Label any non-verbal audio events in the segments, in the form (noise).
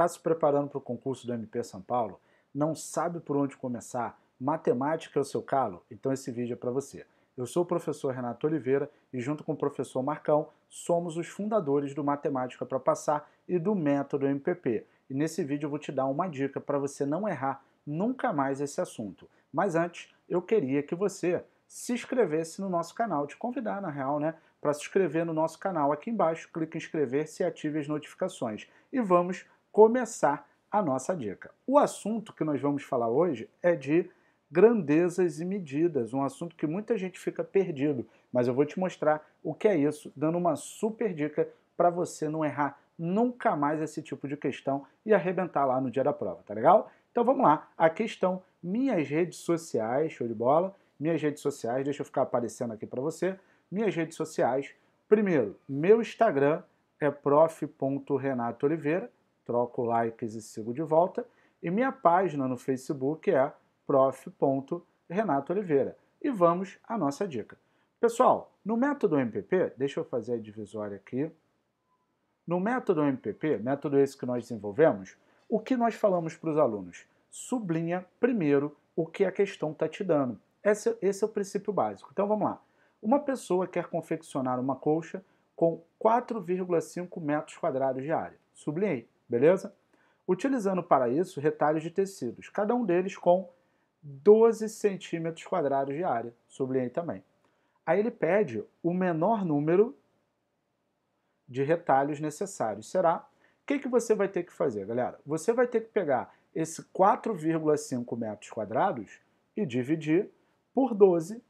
está se preparando para o concurso do MP São Paulo, não sabe por onde começar, matemática é o seu calo? Então esse vídeo é para você. Eu sou o professor Renato Oliveira e junto com o professor Marcão somos os fundadores do Matemática para Passar e do Método MPP. E nesse vídeo eu vou te dar uma dica para você não errar nunca mais esse assunto. Mas antes, eu queria que você se inscrevesse no nosso canal, te convidar na real, né, para se inscrever no nosso canal aqui embaixo, clique em inscrever-se e ative as notificações. E vamos começar a nossa dica. O assunto que nós vamos falar hoje é de grandezas e medidas, um assunto que muita gente fica perdido, mas eu vou te mostrar o que é isso, dando uma super dica para você não errar nunca mais esse tipo de questão e arrebentar lá no dia da prova, tá legal? Então vamos lá, a questão minhas redes sociais, show de bola, minhas redes sociais, deixa eu ficar aparecendo aqui para você, minhas redes sociais, primeiro, meu Instagram é prof.renatooliveira, troco likes e sigo de volta. E minha página no Facebook é prof.renatooliveira. E vamos à nossa dica. Pessoal, no método MPP, deixa eu fazer a divisória aqui. No método MPP, método esse que nós desenvolvemos, o que nós falamos para os alunos? Sublinha primeiro o que a questão está te dando. Esse, esse é o princípio básico. Então vamos lá. Uma pessoa quer confeccionar uma colcha com 4,5 metros quadrados de área. Sublinhei beleza? Utilizando para isso retalhos de tecidos, cada um deles com 12 centímetros quadrados de área, sublinhei também. Aí ele pede o menor número de retalhos necessários. Será? O que, que você vai ter que fazer, galera? Você vai ter que pegar esse 4,5 metros quadrados e dividir por 12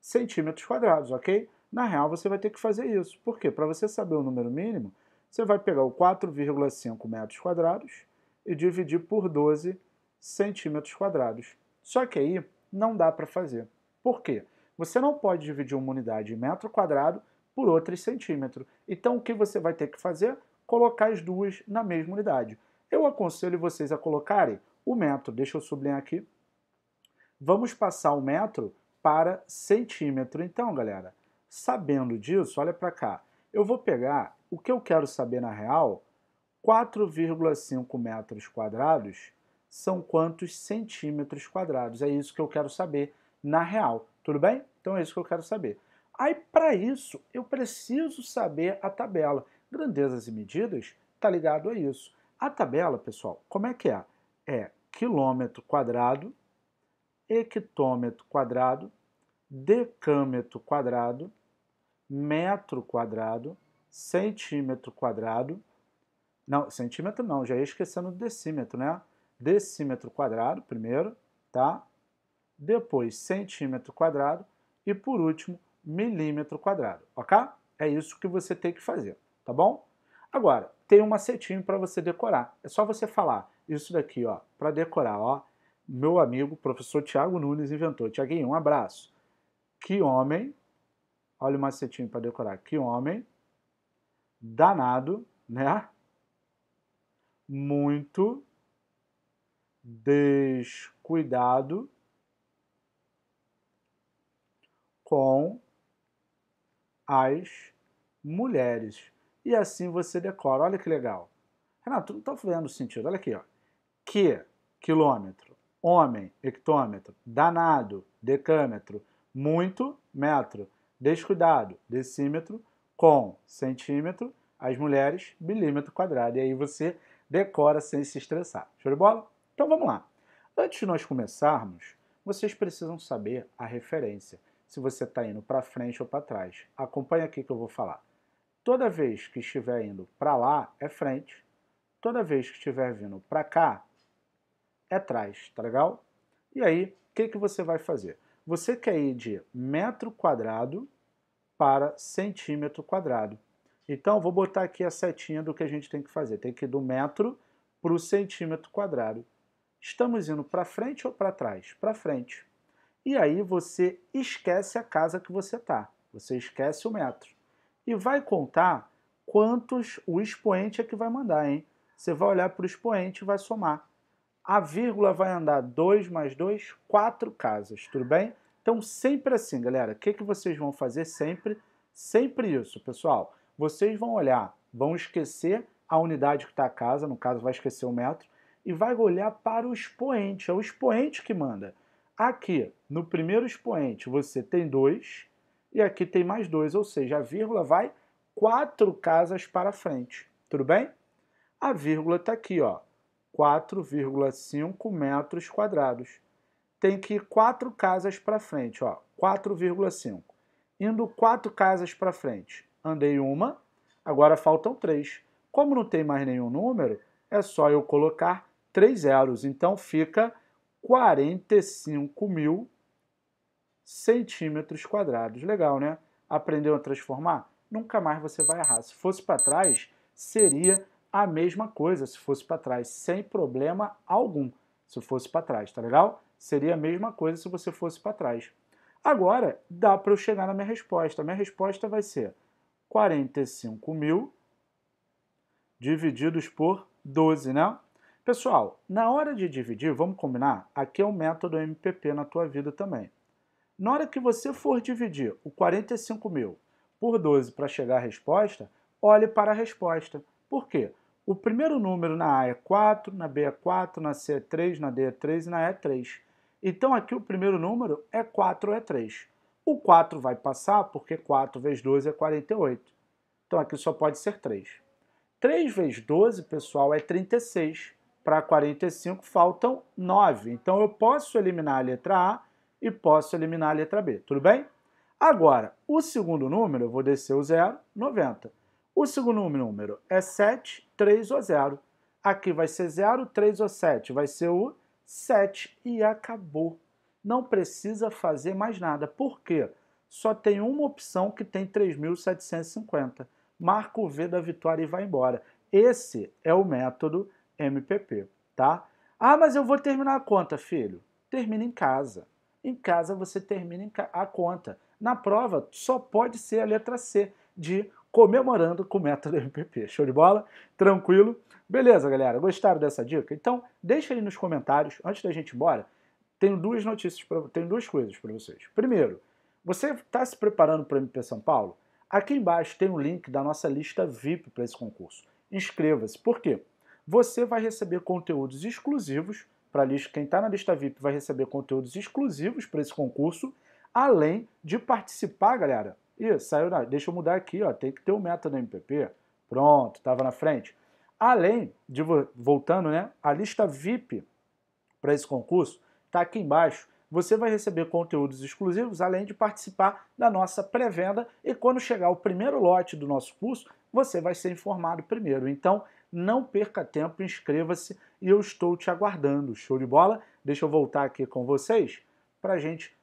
centímetros quadrados, ok? Na real, você vai ter que fazer isso. Por quê? Para você saber o número mínimo, você vai pegar o 4,5 metros quadrados e dividir por 12 centímetros quadrados. Só que aí não dá para fazer. Por quê? Você não pode dividir uma unidade em metro quadrado por outra em centímetro. Então o que você vai ter que fazer? Colocar as duas na mesma unidade. Eu aconselho vocês a colocarem o metro, deixa eu sublinhar aqui. Vamos passar o metro para centímetro. Então, galera, sabendo disso, olha para cá. Eu vou pegar o que eu quero saber na real, 4,5 metros quadrados são quantos centímetros quadrados? É isso que eu quero saber na real, tudo bem? Então é isso que eu quero saber. Aí, para isso, eu preciso saber a tabela. Grandezas e medidas está ligado a isso. A tabela, pessoal, como é que é? É quilômetro quadrado, hectômetro quadrado, decâmetro quadrado, metro quadrado, centímetro quadrado. Não, centímetro não, já ia esquecendo o decímetro, né? Decímetro quadrado primeiro, tá? Depois centímetro quadrado e por último milímetro quadrado, ok? É isso que você tem que fazer, tá bom? Agora, tem um macetinho para você decorar. É só você falar isso daqui, ó, para decorar, ó. Meu amigo, professor Tiago Nunes inventou. Tiaguinho, um abraço. Que homem, olha o macetinho para decorar. Que homem danado, né? Muito descuidado com as mulheres. E assim você decora. Olha que legal. Renato, não está fazendo o sentido. Olha aqui, ó. Que, quilômetro, homem, hectômetro, danado, decâmetro, muito, metro, descuidado, decímetro, com centímetro, as mulheres, milímetro quadrado. E aí você decora sem se estressar. Show de bola? Então vamos lá. Antes de nós começarmos, vocês precisam saber a referência, se você está indo para frente ou para trás. Acompanhe aqui que eu vou falar. Toda vez que estiver indo para lá, é frente. Toda vez que estiver vindo para cá, é trás, tá legal? E aí, o que, que você vai fazer? Você quer ir de metro quadrado para centímetro quadrado. Então, vou botar aqui a setinha do que a gente tem que fazer. Tem que ir do metro para o centímetro quadrado. Estamos indo para frente ou para trás? Para frente. E aí você esquece a casa que você está. Você esquece o metro. E vai contar quantos o expoente é que vai mandar, hein? Você vai olhar para o expoente e vai somar. A vírgula vai andar 2 mais 2, 4 casas, tudo bem? Então, sempre assim, galera. O que, que vocês vão fazer sempre? Sempre isso, pessoal. Vocês vão olhar, vão esquecer a unidade que está a casa, no caso vai esquecer o metro, e vai olhar para o expoente. É o expoente que manda. Aqui, no primeiro expoente, você tem dois e aqui tem mais dois, ou seja, a vírgula vai quatro casas para frente. Tudo bem? A vírgula está aqui, ó, 4,5 metros quadrados tem que ir quatro casas para frente, ó, 4,5. Indo quatro casas para frente, andei uma, agora faltam três. Como não tem mais nenhum número, é só eu colocar três zeros. Então fica 45 mil centímetros quadrados. Legal, né? Aprendeu a transformar? Nunca mais você vai errar. Se fosse para trás, seria a mesma coisa se fosse para trás, sem problema algum. Se fosse para trás, tá legal? Seria a mesma coisa se você fosse para trás. Agora, dá para eu chegar na minha resposta. A minha resposta vai ser 45 mil divididos por 12, né? Pessoal, na hora de dividir, vamos combinar? Aqui é o um método MPP na tua vida também. Na hora que você for dividir o 45 mil por 12 para chegar à resposta, olhe para a resposta. Por quê? O primeiro número na A é 4, na B é 4, na C é 3, na D é 3 e na E é 3. Então aqui o primeiro número é 4 é 3. O 4 vai passar porque 4 vezes 12 é 48. Então aqui só pode ser 3. 3 vezes 12, pessoal, é 36. Para 45 faltam 9. Então eu posso eliminar a letra A e posso eliminar a letra B, tudo bem? Agora, o segundo número, eu vou descer o zero, 90. O segundo número é 7, 3 ou 0. Aqui vai ser 0, 3 ou 7, vai ser o 7 e acabou. Não precisa fazer mais nada. Por quê? Só tem uma opção que tem 3.750. Marca o V da vitória e vai embora. Esse é o método MPP, tá? Ah, mas eu vou terminar a conta, filho. Termina em casa. Em casa você termina a conta. Na prova só pode ser a letra C de comemorando com o método (laughs) MPP. Show de bola? Tranquilo? Beleza, galera? Gostaram dessa dica? Então, deixa aí nos comentários, antes da gente ir embora, tenho duas notícias, pra, tenho duas coisas para vocês. Primeiro, você está se preparando para o MP São Paulo? Aqui embaixo tem o um link da nossa lista VIP para esse concurso. Inscreva-se. Por quê? Você vai receber conteúdos exclusivos para lista. Quem está na lista VIP vai receber conteúdos exclusivos para esse concurso, além de participar, galera, Ih, saiu na... Deixa eu mudar aqui, ó. Tem que ter o um meta do MPP. Pronto, estava na frente. Além de, voltando, né? A lista VIP para esse concurso está aqui embaixo. Você vai receber conteúdos exclusivos, além de participar da nossa pré-venda. E quando chegar o primeiro lote do nosso curso, você vai ser informado primeiro. Então, não perca tempo, inscreva-se e eu estou te aguardando. Show de bola? Deixa eu voltar aqui com vocês para a gente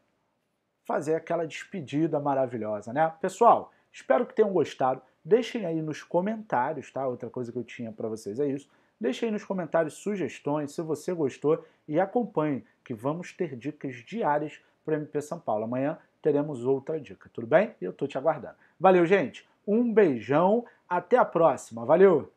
fazer aquela despedida maravilhosa, né? Pessoal, espero que tenham gostado. Deixem aí nos comentários, tá? Outra coisa que eu tinha para vocês é isso. Deixem aí nos comentários sugestões, se você gostou e acompanhe que vamos ter dicas diárias para MP São Paulo. Amanhã teremos outra dica, tudo bem? Eu tô te aguardando. Valeu, gente. Um beijão, até a próxima. Valeu.